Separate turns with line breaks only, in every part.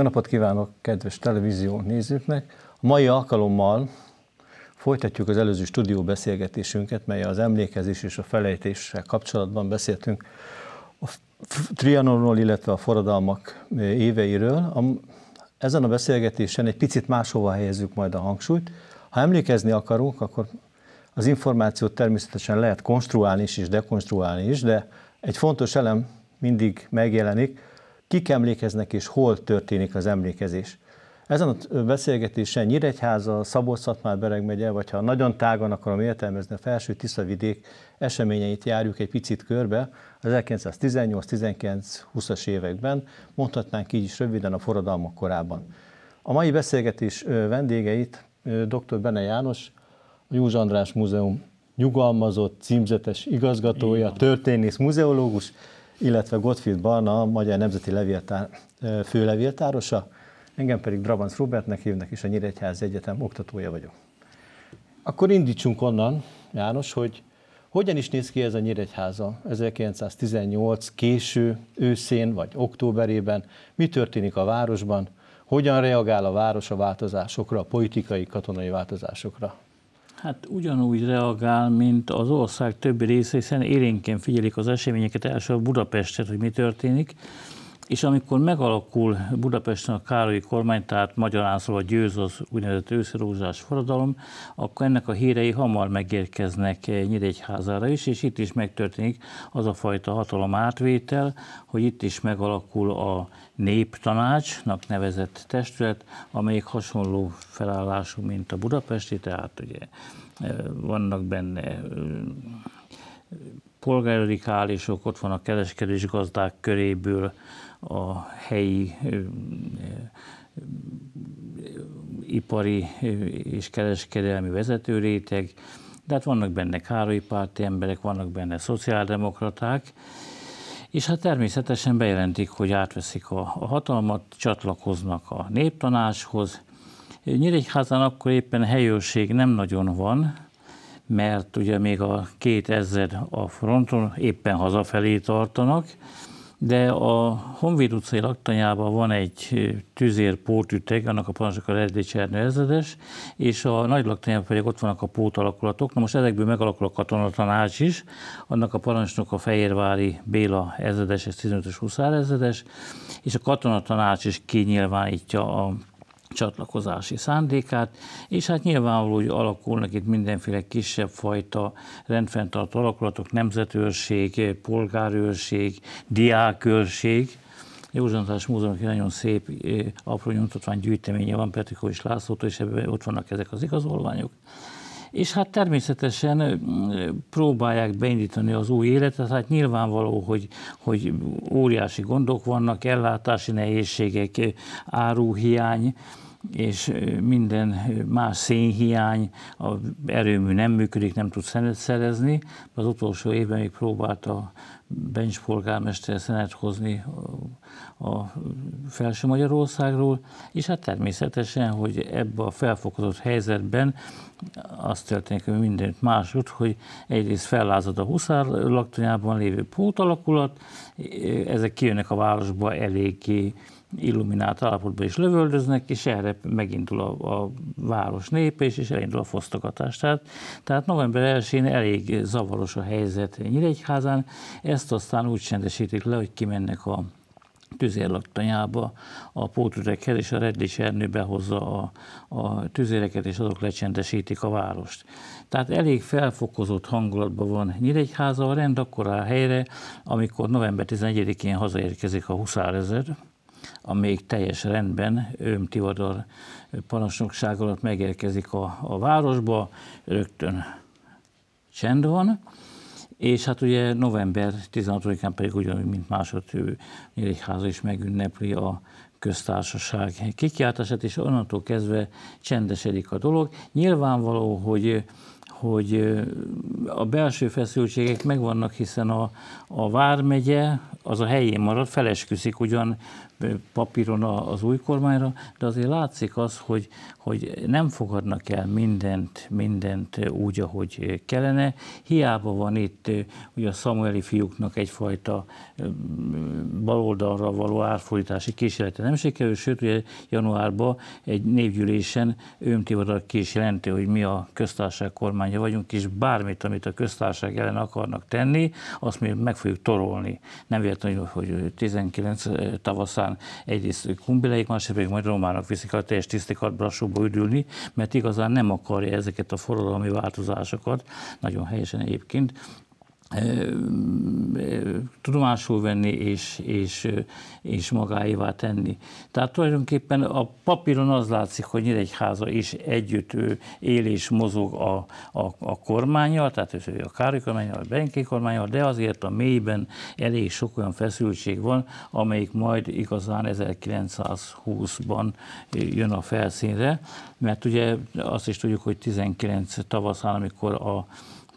Jó napot kívánok kedves televízió nézőknek! A mai alkalommal folytatjuk az előző stúdió beszélgetésünket, mely az emlékezés és a felejtéssel kapcsolatban beszéltünk a Trianonról, illetve a forradalmak éveiről. A, ezen a beszélgetésen egy picit máshova helyezzük majd a hangsúlyt. Ha emlékezni akarunk, akkor az információt természetesen lehet konstruálni is és dekonstruálni is, de egy fontos elem mindig megjelenik, kik emlékeznek és hol történik az emlékezés. Ezen a beszélgetésen Nyíregyháza, szabolcs szatmár Bereg megye, vagy ha nagyon tágan akarom értelmezni a felső vidék eseményeit járjuk egy picit körbe, az 1918-19-20-as években, mondhatnánk így is röviden a forradalmak korában. A mai beszélgetés vendégeit dr. Bene János, a Józs András Múzeum nyugalmazott, címzetes igazgatója, történész, muzeológus, illetve Gottfried Barna, a Magyar Nemzeti Levéltár főlevéltárosa, engem pedig Drabanc Robertnek hívnak, és a Nyíregyház Egyetem oktatója vagyok. Akkor indítsunk onnan, János, hogy hogyan is néz ki ez a Nyíregyháza 1918 késő őszén vagy októberében, mi történik a városban, hogyan reagál a város a változásokra, a politikai, katonai változásokra?
Hát ugyanúgy reagál, mint az ország többi része, hiszen élénken figyelik az eseményeket, elsősorban Budapestet, hogy mi történik és amikor megalakul Budapesten a Károlyi kormány, tehát magyarán szóval győz az úgynevezett őszerózás forradalom, akkor ennek a hírei hamar megérkeznek Nyíregyházára is, és itt is megtörténik az a fajta hatalom átvétel, hogy itt is megalakul a néptanácsnak nevezett testület, amelyik hasonló felállású, mint a budapesti, tehát ugye vannak benne polgárradikálisok, ott van a kereskedés gazdák köréből, a helyi ipari és kereskedelmi vezető réteg, de hát vannak benne párti emberek, vannak benne szociáldemokraták, és hát természetesen bejelentik, hogy átveszik a, a hatalmat, csatlakoznak a néptanáshoz. Nyíregyházan akkor éppen helyőrség nem nagyon van, mert ugye még a két ezred a fronton éppen hazafelé tartanak, de a Honvéd utcai laktanyában van egy tüzér pótüteg, annak a parancsok a Erdély ezredes, és a nagy laktanyában pedig ott vannak a pótalakulatok. Na most ezekből megalakul a katonatanács is, annak a parancsnok a Fehérvári Béla ezredes, ez 15-ös huszár ezredes, és a katonatanács is kinyilvánítja a csatlakozási szándékát, és hát nyilvánvaló, hogy alakulnak itt mindenféle kisebb fajta rendfenntartó alakulatok, nemzetőrség, polgárőrség, diákőrség, Józsantás András Múzeumnak nagyon szép eh, apró nyomtatvány gyűjteménye van Petrikó és Lászlótól, és ebben ott vannak ezek az igazolványok és hát természetesen próbálják beindítani az új életet, hát nyilvánvaló, hogy, hogy óriási gondok vannak, ellátási nehézségek, áruhiány, és minden más szénhiány, a erőmű nem működik, nem tud szenet szerezni. Az utolsó évben még a Bencs polgármester szenet hozni a Felső Magyarországról, és hát természetesen, hogy ebben a felfokozott helyzetben azt történik, hogy mindent másod, hogy egyrészt fellázad a huszár laktanyában lévő pótalakulat, ezek kijönnek a városba eléggé illuminált állapotban is lövöldöznek, és erre megindul a, a város népés, és elindul a fosztogatás. Tehát, tehát november 1-én elég zavaros a helyzet Nyíregyházán, ezt aztán úgy csendesítik le, hogy kimennek a tüzérlaktanyába, a pótüdekhez, és a Redlis Ernő behozza a, a tüzéreket, és azok lecsendesítik a várost. Tehát elég felfokozott hangulatban van Nyíregyháza, a rend akkor áll helyre, amikor november 11-én hazaérkezik a huszárezer, a még teljes rendben őm Tivadar parancsnokság alatt megérkezik a, a városba, rögtön csend van, és hát ugye november 16-án pedig ugyanúgy, mint másod, Nyíregyháza is megünnepli a köztársaság kikiáltását, és onnantól kezdve csendesedik a dolog. Nyilvánvaló, hogy hogy a belső feszültségek megvannak, hiszen a, a Vármegye az a helyén marad, felesküszik ugyan papíron az új kormányra, de azért látszik az, hogy, hogy nem fogadnak el mindent, mindent úgy, ahogy kellene. Hiába van itt ugye a szamueli fiúknak egyfajta baloldalra való árfolytási kísérlete nem sikerül, sőt, ugye januárban egy névgyűlésen öntivadat ki is jelenti, hogy mi a köztársaság kormánya vagyunk, és bármit, amit a köztársaság ellen akarnak tenni, azt mi meg fogjuk torolni. Nem véletlenül, hogy 19 tavaszán után egyrészt kumbileik, másrészt pedig majd romának viszik a teljes tisztikat Brassóba üdülni, mert igazán nem akarja ezeket a forradalmi változásokat, nagyon helyesen egyébként, tudomásul venni és, és, és magáévá tenni. Tehát tulajdonképpen a papíron az látszik, hogy Nyíregyháza is együtt él és mozog a, a, a kormányjal, tehát ő a Károly kormányjal, a Benké kormányjal, de azért a mélyben elég sok olyan feszültség van, amelyik majd igazán 1920-ban jön a felszínre, mert ugye azt is tudjuk, hogy 19 tavaszán, amikor a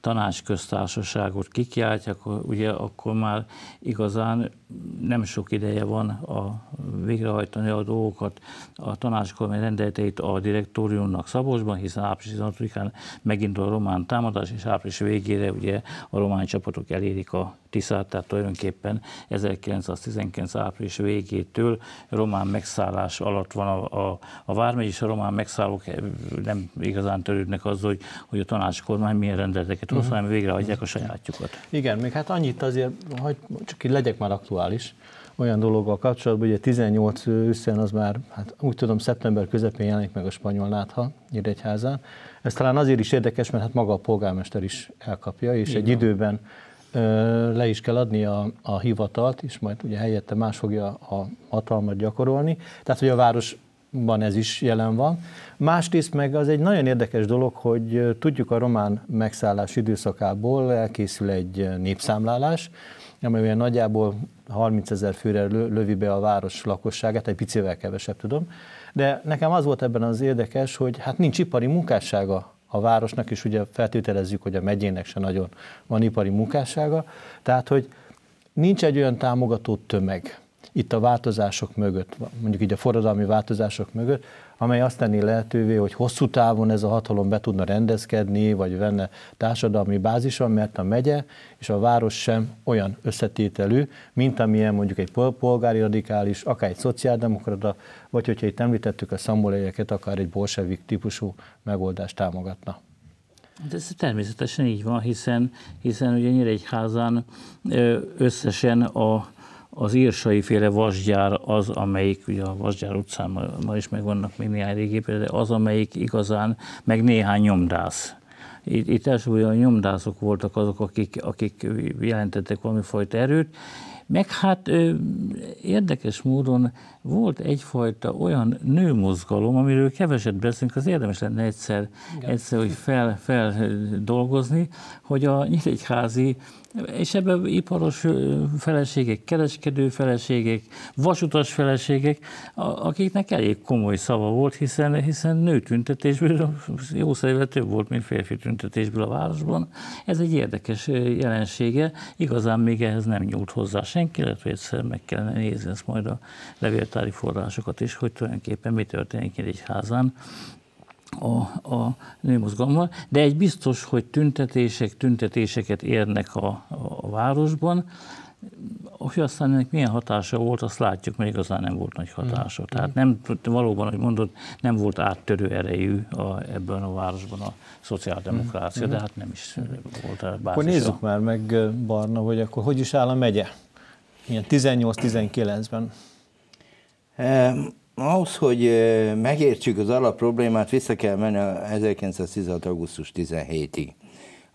tanácsköztársaságot kikiáltják, ugye akkor már igazán nem sok ideje van a végrehajtani a dolgokat, a tanácskormány rendeleteit a direktóriumnak Szabolcsban, hiszen április 16-án megindul a román támadás, és április végére ugye a román csapatok elérik a Tiszát, tehát tulajdonképpen 1919. április végétől román megszállás alatt van a, a, a vármegy, és a román megszállók e, nem igazán törődnek azzal, hogy, hogy a tanácskormány milyen rendeleteket hoz, uh-huh. hanem
végrehajtják a sajátjukat. Igen, még hát annyit azért, hogy csak így legyek már aktuális, aktuális olyan dologgal kapcsolatban, ugye 18 ősszel az már, hát úgy tudom, szeptember közepén jelenik meg a spanyol nátha Nyíregyházán. Ez talán azért is érdekes, mert hát maga a polgármester is elkapja, és Igen. egy időben ö, le is kell adni a, a hivatalt, és majd ugye helyette más fogja a hatalmat gyakorolni. Tehát, hogy a város van ez is jelen van. Másrészt meg az egy nagyon érdekes dolog, hogy tudjuk a román megszállás időszakából elkészül egy népszámlálás, amely olyan nagyjából 30 ezer főre lövi be a város lakosságát, egy picivel kevesebb tudom, de nekem az volt ebben az érdekes, hogy hát nincs ipari munkássága a városnak, és ugye feltételezzük, hogy a megyének se nagyon van ipari munkássága, tehát hogy nincs egy olyan támogató tömeg, itt a változások mögött, mondjuk így a forradalmi változások mögött, amely azt tenni lehetővé, hogy hosszú távon ez a hatalom be tudna rendezkedni, vagy venne társadalmi bázison, mert a megye és a város sem olyan összetételű, mint amilyen mondjuk egy polgári radikális, akár egy szociáldemokrata, vagy hogyha itt említettük a szambolejeket, akár egy bolsevik típusú megoldást támogatna.
De ez természetesen így van, hiszen, hiszen ugye Nyíregyházán összesen a az írsai féle vasgyár az, amelyik, ugye a vasgyár utcán ma, ma is megvannak még néhány régi de az, amelyik igazán, meg néhány nyomdász. Itt, itt elsősorban a nyomdászok voltak azok, akik, akik jelentettek valamifajta erőt, meg hát ö, érdekes módon volt egyfajta olyan nőmozgalom, amiről keveset beszélünk, az érdemes lenne egyszer, egyszer hogy fel, fel eh, dolgozni, hogy a nyíregyházi és ebben iparos eh, feleségek, kereskedő feleségek, vasutas feleségek, akiknek elég komoly szava volt, hiszen, hiszen tüntetésből, jó szerve több volt, mint férfi tüntetésből a városban. Ez egy érdekes eh, jelensége, igazán még ehhez nem nyúlt hozzá senki, hogy egyszer meg kellene nézni ezt majd a levél könyvtári forrásokat is, hogy tulajdonképpen mi történik egy házán a, a nőmozgalommal, de egy biztos, hogy tüntetések, tüntetéseket érnek a, a, a városban, hogy aztán ennek milyen hatása volt, azt látjuk, mert igazán nem volt nagy hatása. Mm. Tehát nem, valóban, hogy mondod, nem volt áttörő erejű a, ebben a városban a szociáldemokrácia, mm. de hát nem is
volt bázisa. Akkor nézzük már meg, Barna, hogy akkor hogy is áll a megye. Ilyen 18-19-ben
ahhoz, hogy megértsük az alapproblémát, vissza kell menni a 1916. augusztus 17-ig,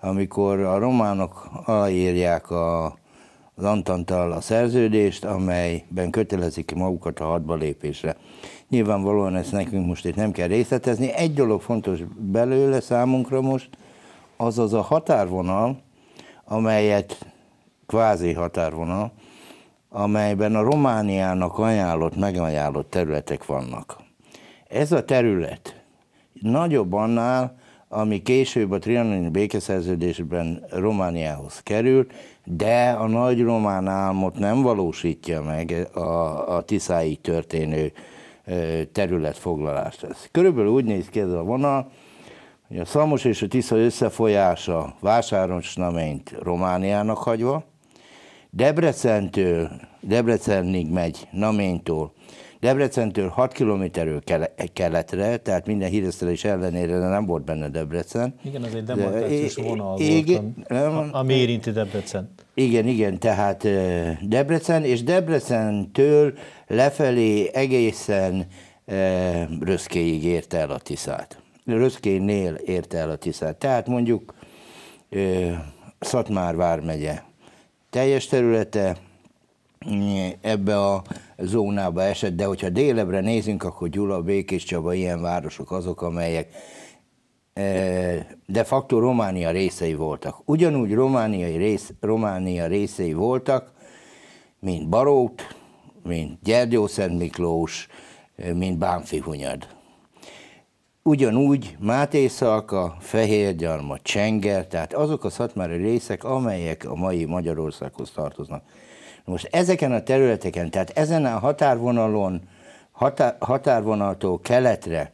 amikor a románok aláírják a, az Antantal a szerződést, amelyben kötelezik magukat a hadba lépésre. Nyilvánvalóan ezt nekünk most itt nem kell részletezni. Egy dolog fontos belőle számunkra most, az az a határvonal, amelyet kvázi határvonal, amelyben a Romániának ajánlott, megajánlott területek vannak. Ez a terület nagyobb annál, ami később a trianoni békeszerződésben Romániához került, de a nagy román álmot nem valósítja meg a, a Tiszáig történő területfoglalást. Ez körülbelül úgy néz ki ez a vonal, hogy a Szamos és a Tisza összefolyása vásáron Romániának hagyva, Debrecentől, Debrecenig megy, Naménytól, Debrecentől 6 kilométerről keletre, tehát minden híresztelés ellenére nem volt benne Debrecen. Igen, az egy De, vonal igen, volt,
ami érinti Debrecen.
Igen, igen, tehát Debrecen, és Debrecentől lefelé egészen e, Röszkéig érte el a Tiszát. Röszkénél érte el a Tiszát. Tehát mondjuk e, Szatmár vármegye teljes területe mm, ebbe a zónába esett, de hogyha délebre nézünk, akkor Gyula, Békés Csaba, ilyen városok azok, amelyek e, de facto Románia részei voltak. Ugyanúgy romániai rész, Románia részei voltak, mint Barót, mint Szent Miklós, e, mint Bánfi Hunyad ugyanúgy Máté Szalka, Gyarma, csenger, tehát azok a szatmári részek, amelyek a mai Magyarországhoz tartoznak. Most ezeken a területeken, tehát ezen a határvonalon, határ, határvonaltól keletre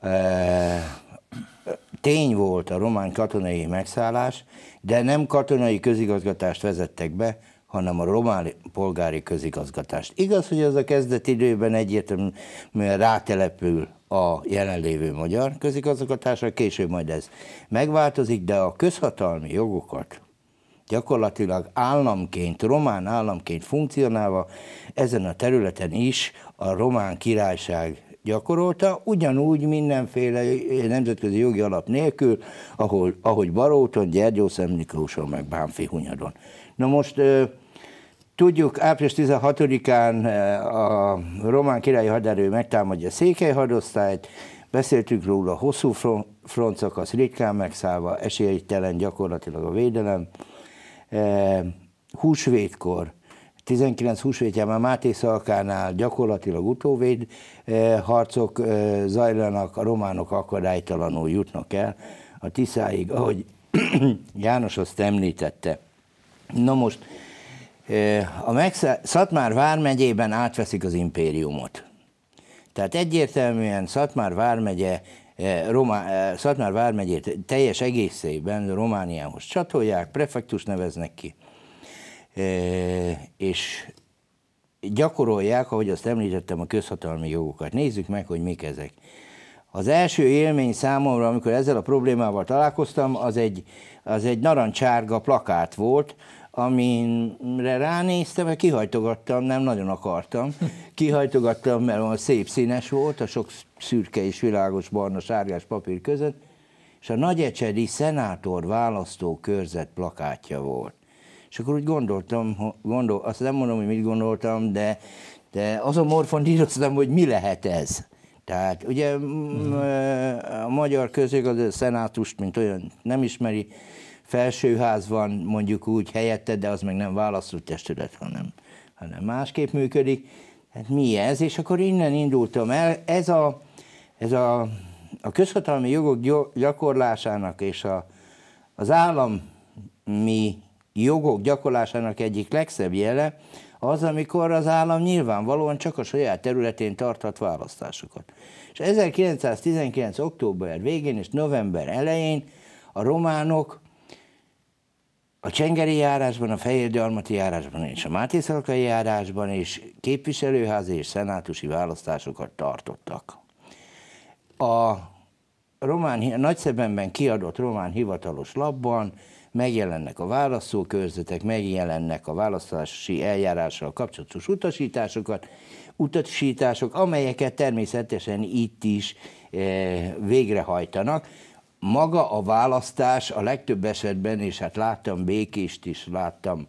e, tény volt a román katonai megszállás, de nem katonai közigazgatást vezettek be, hanem a román polgári közigazgatást. Igaz, hogy az a kezdeti időben egyértelműen rátelepül a jelenlévő magyar közigazgatásra, később majd ez megváltozik, de a közhatalmi jogokat gyakorlatilag államként, román államként funkcionálva ezen a területen is a román királyság gyakorolta, ugyanúgy mindenféle nemzetközi jogi alap nélkül, ahol, ahogy Baróton, Gyergyószem, Miklóson, meg Bánfi Hunyadon. Na most Tudjuk, április 16-án eh, a román királyi haderő megtámadja Székely hadosztályt, beszéltünk róla, hosszú az ritkán megszállva, esélytelen gyakorlatilag a védelem. Eh, húsvétkor 19 húsvétján már Máté Szalkánál gyakorlatilag utóvéd eh, harcok zajlanak, a románok akadálytalanul jutnak el a Tiszáig, ahogy János azt említette. Na most a megszá- Szatmár vármegyében átveszik az impériumot. Tehát egyértelműen Szatmár vármegye Roma, Szatmár vármegyét teljes egészében Romániához csatolják, prefektus neveznek ki, és gyakorolják, ahogy azt említettem, a közhatalmi jogokat. Nézzük meg, hogy mik ezek. Az első élmény számomra, amikor ezzel a problémával találkoztam, az egy, az egy narancsárga plakát volt, amire ránéztem, mert kihajtogattam, nem nagyon akartam. Kihajtogattam, mert olyan szép színes volt, a sok szürke és világos barna sárgás papír között, és a nagyecsedi szenátor körzet plakátja volt. És akkor úgy gondoltam, gondol, azt nem mondom, hogy mit gondoltam, de, de azon morfondíroztam, hogy mi lehet ez. Tehát ugye hmm. a magyar közég az a szenátust, mint olyan nem ismeri, felsőház van mondjuk úgy helyette, de az meg nem választott testület, hanem, hanem másképp működik. Hát mi ez? És akkor innen indultam el. Ez a, ez a, a közhatalmi jogok gyakorlásának és a, az állami jogok gyakorlásának egyik legszebb jele, az, amikor az állam nyilvánvalóan csak a saját területén tarthat választásokat. És 1919. október végén és november elején a románok a Csengeri járásban, a Fehérgyarmati járásban és a Mátészalkai járásban is képviselőházi és szenátusi választásokat tartottak. A román, nagyszebenben kiadott román hivatalos labban megjelennek a választókörzetek, megjelennek a választási eljárással kapcsolatos utasításokat, utasítások, amelyeket természetesen itt is e, végrehajtanak maga a választás a legtöbb esetben, és hát láttam Békést is, láttam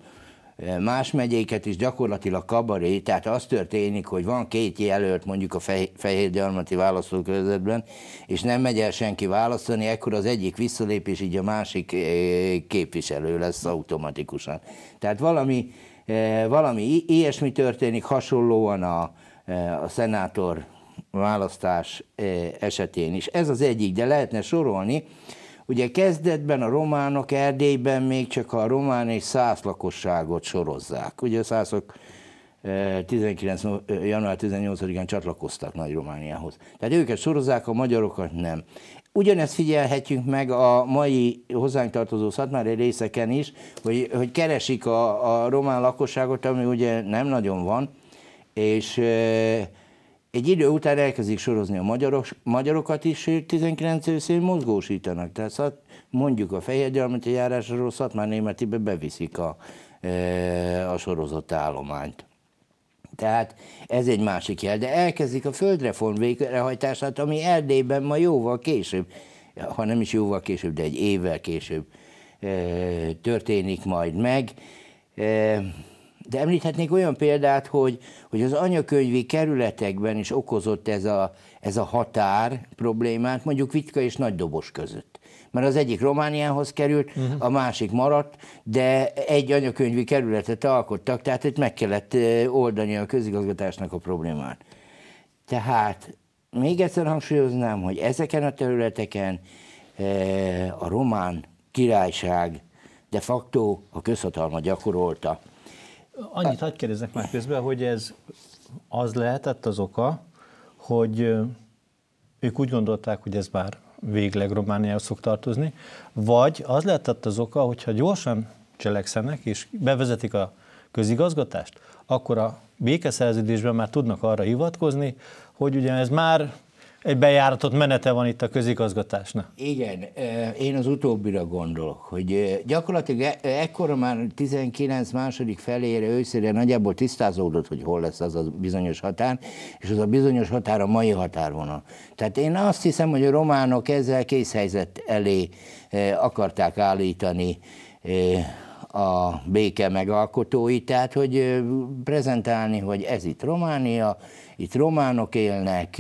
eh, más megyéket is, gyakorlatilag kabaré, tehát az történik, hogy van két jelölt mondjuk a gyarmati választókörzetben, és nem megy el senki választani, ekkor az egyik visszalépés, így a másik eh, képviselő lesz automatikusan. Tehát valami, eh, valami ilyesmi történik, hasonlóan a, a szenátor választás eh, esetén is. Ez az egyik, de lehetne sorolni, Ugye kezdetben a románok Erdélyben még csak a román és száz lakosságot sorozzák. Ugye a százok 19, eh, január 18-án csatlakoztak Nagy-Romániához. Tehát őket sorozzák, a magyarokat nem. Ugyanezt figyelhetjük meg a mai hozzánk tartozó szatmári részeken is, hogy, hogy keresik a, a román lakosságot, ami ugye nem nagyon van, és e, egy idő után elkezdik sorozni a magyarok, magyarokat is, és 19 őszén mozgósítanak. Tehát szat, mondjuk a Fehérgyarmat a járásról Szatmár Németibe beviszik a, e, a sorozott állományt. Tehát ez egy másik jel, de elkezdik a földreform végrehajtását, ami Erdélyben ma jóval később, ha nem is jóval később, de egy évvel később e, történik majd meg. E, de említhetnék olyan példát, hogy, hogy az anyakönyvi kerületekben is okozott ez a, ez a határ problémát, mondjuk Vitka és Nagydobos között. Mert az egyik Romániához került, uh-huh. a másik maradt, de egy anyakönyvi kerületet alkottak, tehát itt meg kellett oldani a közigazgatásnak a problémát. Tehát még egyszer hangsúlyoznám, hogy ezeken a területeken a román királyság de facto a közhatalma gyakorolta.
Annyit hagyd kérdeznek már közben, hogy ez az lehetett az oka, hogy ők úgy gondolták, hogy ez már végleg Romániához fog tartozni, vagy az lehetett az oka, hogyha gyorsan cselekszenek és bevezetik a közigazgatást, akkor a békeszerződésben már tudnak arra hivatkozni, hogy ugye ez már egy bejáratott menete van itt a közigazgatásnak.
Igen, én az utóbbira gondolok, hogy gyakorlatilag e, ekkora már 19 második felére őszére nagyjából tisztázódott, hogy hol lesz az a bizonyos határ, és az a bizonyos határ a mai határvonal. Tehát én azt hiszem, hogy a románok ezzel készhelyzet elé akarták állítani a béke megalkotói, tehát hogy prezentálni, hogy ez itt Románia, itt románok élnek,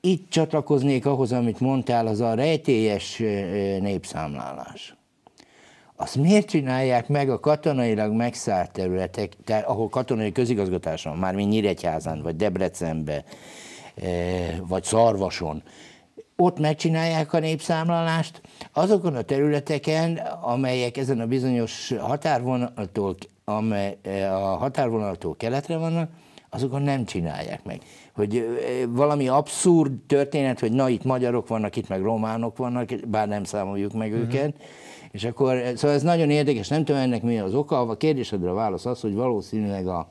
itt csatlakoznék ahhoz, amit mondtál, az a rejtélyes népszámlálás. Azt miért csinálják meg a katonailag megszállt területek, tehát ahol katonai közigazgatás van, mármint Nyíregyházán, vagy Debrecenbe, vagy Szarvason, ott megcsinálják a népszámlálást, azokon a területeken, amelyek ezen a bizonyos határvonaltól, amely a határvonaltól keletre vannak, azokon nem csinálják meg hogy valami abszurd történet, hogy na itt magyarok vannak, itt meg románok vannak, bár nem számoljuk meg mm-hmm. őket. És akkor, szóval ez nagyon érdekes, nem tudom ennek mi az oka, a kérdésedre a válasz az, hogy valószínűleg a,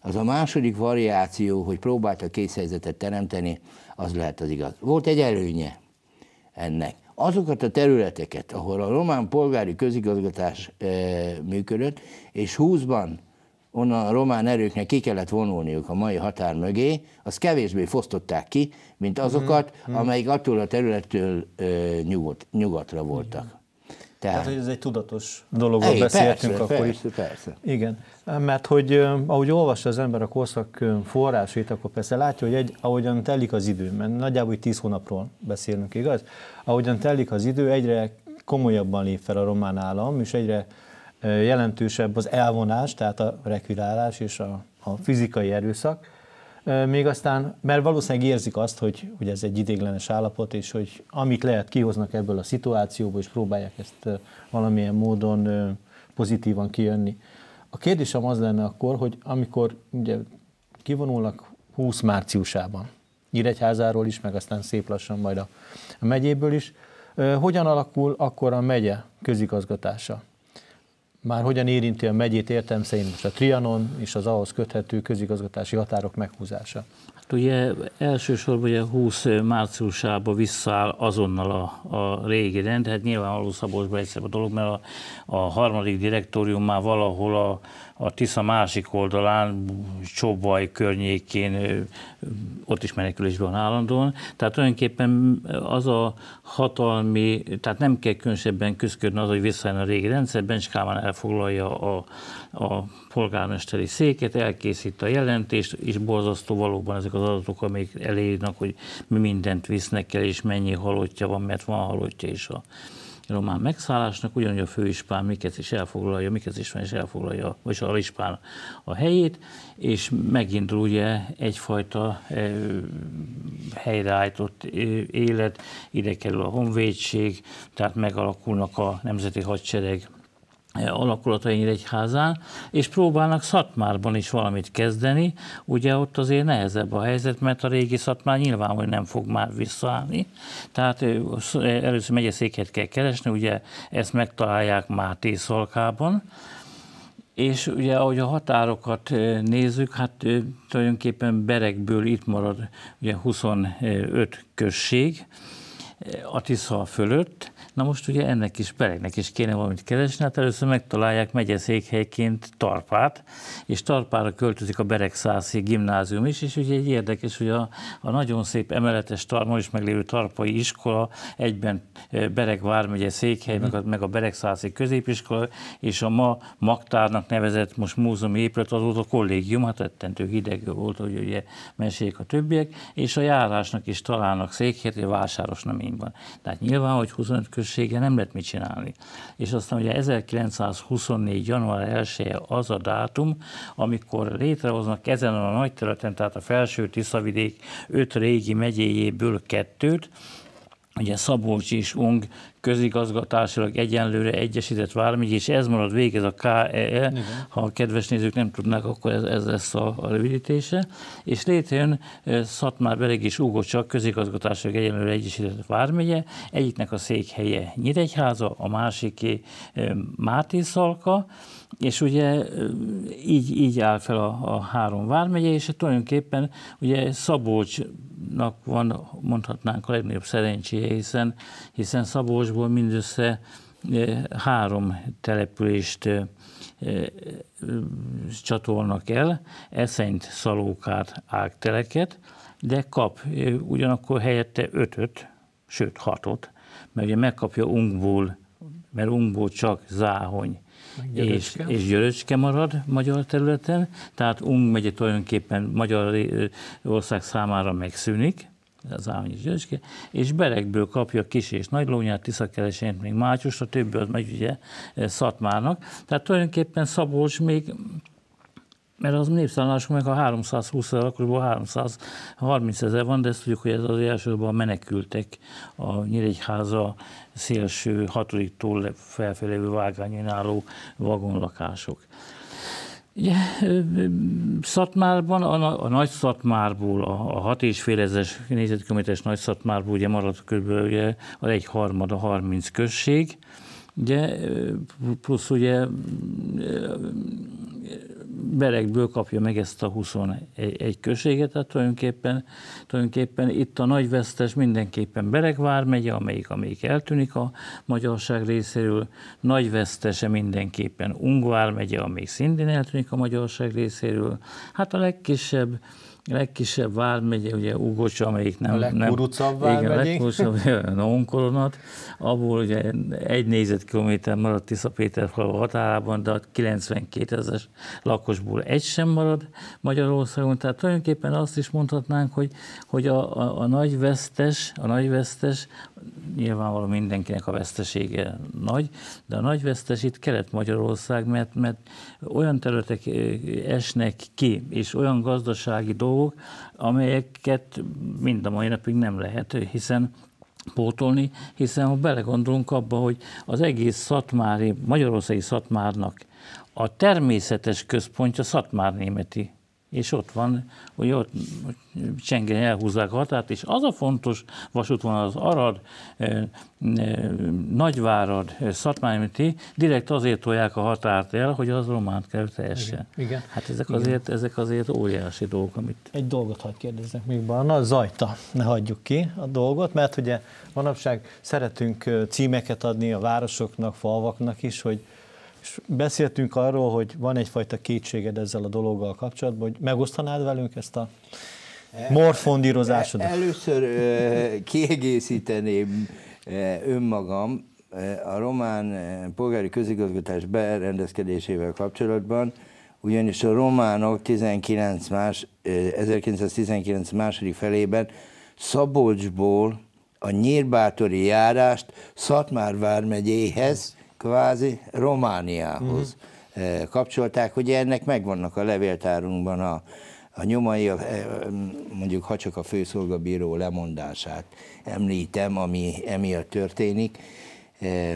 az a második variáció, hogy próbálta készhelyzetet teremteni, az lehet az igaz. Volt egy előnye ennek. Azokat a területeket, ahol a román polgári közigazgatás e, működött, és 20-ban onnan a román erőknek ki kellett vonulniuk a mai határ mögé, Az kevésbé fosztották ki, mint azokat, mm-hmm. amelyik attól a területtől ö, nyugod, nyugatra voltak. Igen. Tehát, Tehát,
hogy ez egy tudatos dologról Ej, beszéltünk persze, akkor persze, is. Persze. Igen, mert hogy ahogy olvassa az ember a korszak forrásait, akkor persze látja, hogy egy, ahogyan telik az idő, mert nagyjából hogy tíz hónapról beszélünk, igaz? Ahogyan telik az idő, egyre komolyabban lép fel a román állam, és egyre jelentősebb az elvonás, tehát a rekvirálás és a, a fizikai erőszak. Még aztán, mert valószínűleg érzik azt, hogy, hogy ez egy idéglenes állapot, és hogy amit lehet kihoznak ebből a szituációból, és próbálják ezt valamilyen módon pozitívan kijönni. A kérdésem az lenne akkor, hogy amikor ugye kivonulnak 20 márciusában, Nyíregyházáról is, meg aztán szép lassan majd a, a megyéből is, hogyan alakul akkor a megye közigazgatása? már hogyan érinti a megyét értem szerint most a Trianon és az ahhoz köthető közigazgatási határok meghúzása?
Hát ugye elsősorban ugye 20 márciusába visszaáll azonnal a, a régi rend, hát nyilvánvaló Szabolcsban egyszerűbb a dolog, mert a, a harmadik direktórium már valahol a, a Tisza másik oldalán, Csobaj környékén, ott is menekülésben állandóan. Tehát tulajdonképpen az a hatalmi, tehát nem kell különösebben küzdködni az, hogy visszajön a régi rendszer, Bencs Kálmán elfoglalja a, a polgármesteri széket, elkészít a jelentést, és borzasztó valóban ezek az adatok, amelyek elég, elírnak, hogy mi mindent visznek el, és mennyi halottja van, mert van halottja is a román megszállásnak, ugyanúgy a főispán miket is elfoglalja, miket is van, és elfoglalja, vagy a ispán a helyét, és megindul ugye egyfajta e, helyreállított élet, ide kerül a honvédség, tehát megalakulnak a nemzeti hadsereg, alakulatai egyházán, és próbálnak Szatmárban is valamit kezdeni. Ugye ott azért nehezebb a helyzet, mert a régi Szatmár hogy nem fog már visszaállni. Tehát először megyeszéket kell keresni, ugye ezt megtalálják Máté Szalkában. és ugye ahogy a határokat nézzük, hát tulajdonképpen Berekből itt marad ugye 25 község a Tisza fölött, Na most ugye ennek is pereknek is kéne valamit keresni, hát először megtalálják megyeszékhelyként Tarpát, és Tarpára költözik a Beregszászi gimnázium is, és ugye egy érdekes, hogy a, a nagyon szép emeletes, tarma is meglévő Tarpai iskola egyben eh, Bereg vármegye székhely, meg mhm. a, meg a Beregszászi középiskola, és a ma Magtárnak nevezett most múzeumi épület a kollégium, hát ettentő hideg volt, hogy ugye meséljék a többiek, és a járásnak is találnak székhelyet, a van. Tehát nyilván, hogy 25 közössége nem lehet mit csinálni. És aztán ugye 1924. január 1 -e az a dátum, amikor létrehoznak ezen a nagy területen, tehát a felső Tiszavidék öt régi megyéjéből kettőt, ugye Szabolcs és Ung közigazgatásilag egyenlőre egyesített vármegy, és ez marad végig, ez a KEE, e. Igen. ha a kedves nézők nem tudnak, akkor ez, ez lesz a, a rövidítése, és létrejön Szatmár Beleg és Úgocsak közigazgatásilag egyenlőre egyesített vármegye, egyiknek a székhelye Nyíregyháza, a másiké Máté Szalka, és ugye így, így áll fel a, a három vármegye, és tulajdonképpen ugye Szabócsnak van, mondhatnánk a legnagyobb szerencséje, hiszen, hiszen Szabócsból mindössze három települést csatolnak el, Eszenyt, Szalókát, Ágteleket, de kap ugyanakkor helyette ötöt, sőt hatot, mert ugye megkapja Ungból, mert Ungból csak Záhony, és, és Györöcske marad magyar területen, tehát Ung megye tulajdonképpen Magyarország számára megszűnik, az Ámnyi Györöcske, és Berekből kapja Kis és Nagylónyát, Tiszakeresényt, még Mátyust, a többi az megy ugye Szatmárnak. Tehát tulajdonképpen Szabolcs még mert az népszállásunk meg a 320 ezer, akkor 330 ezer van, de ezt tudjuk, hogy ez az elsősorban menekültek a Nyíregyháza szélső hatodiktól felfelé vágányon álló vagonlakások. Ugye, Szatmárban, a, a Nagy Szatmárból, a, a 6 és fél ezes négyzetkilométeres Nagy Szatmárból ugye maradt kb. Ugye, az egy a 30 község, ugye, plusz ugye berekből kapja meg ezt a 21 községet, tehát tulajdonképpen, tulajdonképpen itt a nagy vesztes mindenképpen Beregvár megye, amelyik, amelyik eltűnik a magyarság részéről, nagy vesztese mindenképpen Ungvár megye, amelyik szintén eltűnik a magyarság részéről, hát a legkisebb legkisebb vármegye, ugye Ugocs, amelyik nem... A legkurucabb vármegyék. Igen, legkurucabb, Onkolonat, abból ugye egy négyzetkilométer maradt Tisza-Péterfalva határában, de a 92 ezer lakosból egy sem marad Magyarországon, tehát tulajdonképpen azt is mondhatnánk, hogy, hogy a, a, a nagy vesztes, a nagy vesztes nyilvánvalóan mindenkinek a vesztesége nagy, de a nagy vesztes itt Kelet-Magyarország, mert, mert olyan területek esnek ki, és olyan gazdasági dolgok, amelyeket mind a mai napig nem lehet, hiszen pótolni, hiszen ha belegondolunk abba, hogy az egész Szatmári, Magyarországi Szatmárnak a természetes központja Szatmár németi és ott van, hogy ott Csengen elhúzzák a határt, és az a fontos vasútvonal az Arad, eh, eh, Nagyvárad, eh, Szatmányműti, direkt azért tolják a határt el, hogy az románt kell teljesen. Igen. Igen. Hát ezek Igen. azért, ezek azért óriási dolgok, amit...
Egy dolgot hagyd kérdeznek még Barna, Zajta, ne hagyjuk ki a dolgot, mert ugye manapság szeretünk címeket adni a városoknak, falvaknak is, hogy és beszéltünk arról, hogy van egyfajta kétséged ezzel a dologgal kapcsolatban, hogy megosztanád velünk ezt a e, morfondírozásodat? E,
először kiegészíteném önmagam a román polgári közigazgatás berendezkedésével kapcsolatban, ugyanis a románok 19 más, 1919 második felében Szabolcsból a Nyírbátori járást Szatmár vármegyéhez kvázi Romániához mm. kapcsolták. Ugye ennek megvannak a levéltárunkban a, a nyomai, a, eh, mondjuk ha csak a főszolgabíró lemondását említem, ami emiatt történik. Eh,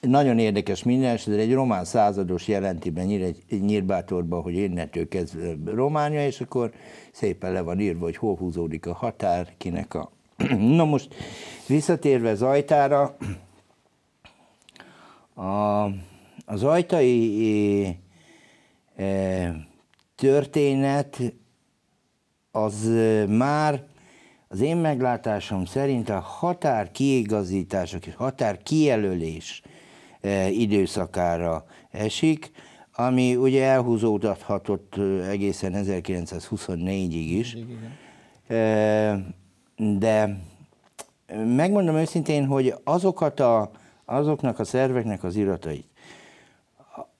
nagyon érdekes minden, de egy román százados jelenti be Nyírbátorban, hogy innentől kezdve Románia, és akkor szépen le van írva, hogy hol húzódik a határ, kinek a... Na most visszatérve Zajtára, a, az ajtai e, történet az eh, már az én meglátásom szerint a határ kiigazítások és határ kijelölés e, időszakára esik, ami ugye elhúzódhatott egészen 1924-ig is. E, de megmondom őszintén, hogy azokat a azoknak a szerveknek az iratait,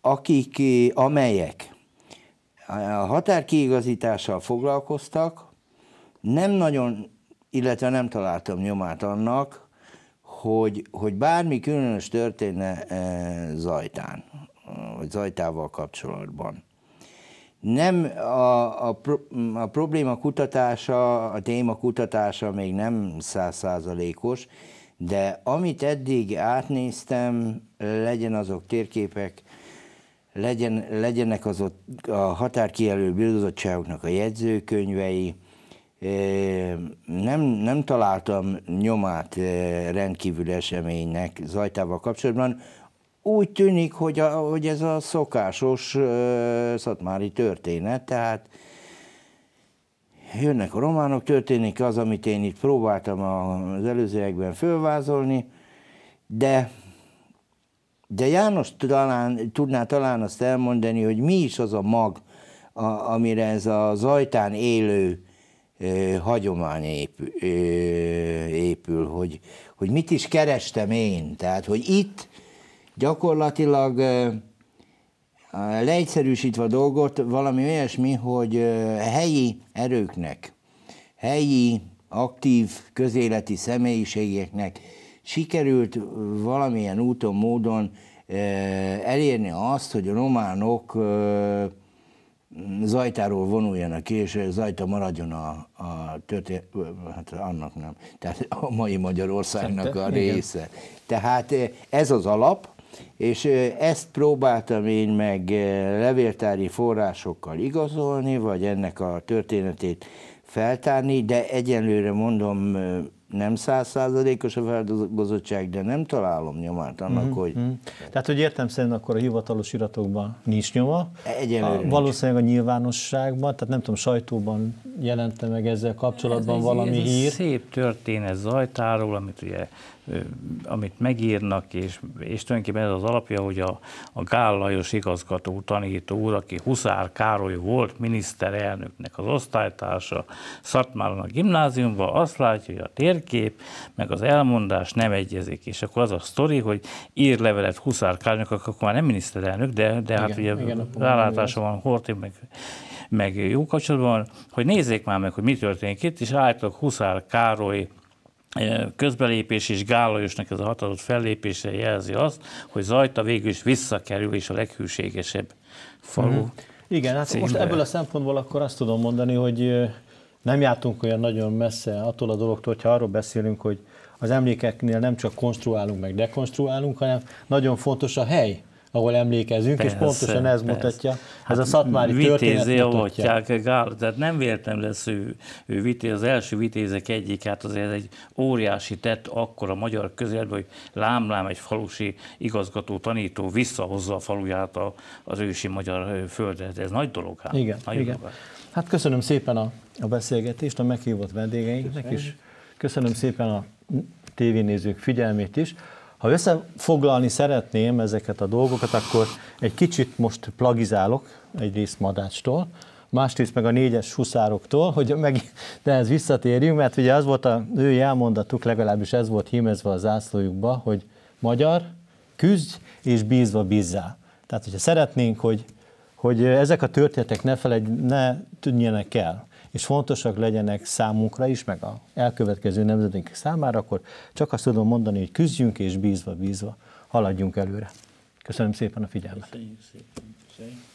akik, amelyek a határkiigazítással foglalkoztak, nem nagyon, illetve nem találtam nyomát annak, hogy, hogy bármi különös történne e, Zajtán, vagy Zajtával kapcsolatban. Nem a, a, pro, a probléma kutatása, a téma kutatása még nem százszázalékos, de amit eddig átnéztem, legyen azok térképek, legyen, legyenek azok a határkijelölő bizottságoknak a jegyzőkönyvei, nem, nem találtam nyomát rendkívül eseménynek Zajtával kapcsolatban. Úgy tűnik, hogy, a, hogy ez a szokásos szatmári történet, tehát jönnek a románok, történik az, amit én itt próbáltam az előzőekben fölvázolni, de, de János talán, tudná talán azt elmondani, hogy mi is az a mag, a, amire ez a zajtán élő ö, hagyomány épül, ö, épül hogy, hogy mit is kerestem én. Tehát, hogy itt gyakorlatilag ö, leegyszerűsítve a dolgot, valami olyasmi, hogy helyi erőknek, helyi aktív közéleti személyiségeknek sikerült valamilyen úton, módon elérni azt, hogy a románok Zajtáról vonuljanak ki, és Zajta maradjon a, a történet, hát annak nem, tehát a mai Magyarországnak a része. Tehát ez az alap, és ezt próbáltam én meg levéltári forrásokkal igazolni, vagy ennek a történetét feltárni, de egyenlőre mondom, nem százszázalékos a feldolgozottság, de nem találom nyomát annak, mm-hmm. hogy...
Mhm. Tehát, hogy értem szerint akkor a hivatalos iratokban nincs nyoma. Egyenlőre a, Valószínűleg a nyilvánosságban, tehát nem tudom, sajtóban jelente meg ezzel kapcsolatban ez, valami ez hír.
szép történet zajtáról, amit ugye amit megírnak, és, és tulajdonképpen ez az alapja, hogy a, a Gál Lajos igazgató tanító úr, aki Huszár Károly volt miniszterelnöknek az osztálytársa Szatmáron a gimnáziumban, azt látja, hogy a térkép meg az elmondás nem egyezik, és akkor az a sztori, hogy ír levelet Huszár Károlynak, akkor már nem miniszterelnök, de, de hát igen, hát ugye rálátása van Horthy, meg, meg jó kapcsolatban, hogy nézzék már meg, hogy mi történik itt, és állítok Huszár Károly közbelépés és Gálajosnak ez a határozott fellépése jelzi azt, hogy Zajta végül is visszakerül, és a leghűségesebb falu. Mm. Igen, hát címbe. most ebből a
szempontból akkor azt tudom mondani, hogy nem jártunk olyan nagyon messze attól a dologtól, hogyha arról beszélünk, hogy az emlékeknél nem csak konstruálunk, meg dekonstruálunk, hanem nagyon fontos a hely ahol emlékezünk, Persze, és pontosan ez persze. mutatja, ez a hát szatmári történet mutatja.
Gál, tehát nem véletlen lesz ő, ő vitéz, az első vitézek egyik, hát azért ez egy óriási tett akkor a magyar közelben, hogy lámlám egy falusi igazgató, tanító visszahozza a faluját a, az ősi magyar földre. Hát ez nagy dolog. Hát. Igen, nagy igen. Dolog.
Hát köszönöm szépen a, a beszélgetést a meghívott vendégeinknek is. Köszönöm szépen a tévénézők figyelmét is. Ha összefoglalni szeretném ezeket a dolgokat, akkor egy kicsit most plagizálok egyrészt Madácstól, másrészt meg a négyes huszároktól, hogy meg de ez visszatérjünk, mert ugye az volt a ő elmondatuk, legalábbis ez volt hímezve a zászlójukba, hogy magyar, küzdj és bízva bízzá. Tehát, hogyha szeretnénk, hogy, hogy ezek a történetek ne, felegy, ne tűnjenek el, és fontosak legyenek számunkra is, meg a elkövetkező nemzetünk számára, akkor csak azt tudom mondani, hogy küzdjünk és bízva, bízva haladjunk előre. Köszönöm szépen a figyelmet. Köszönjük szépen.
Köszönjük.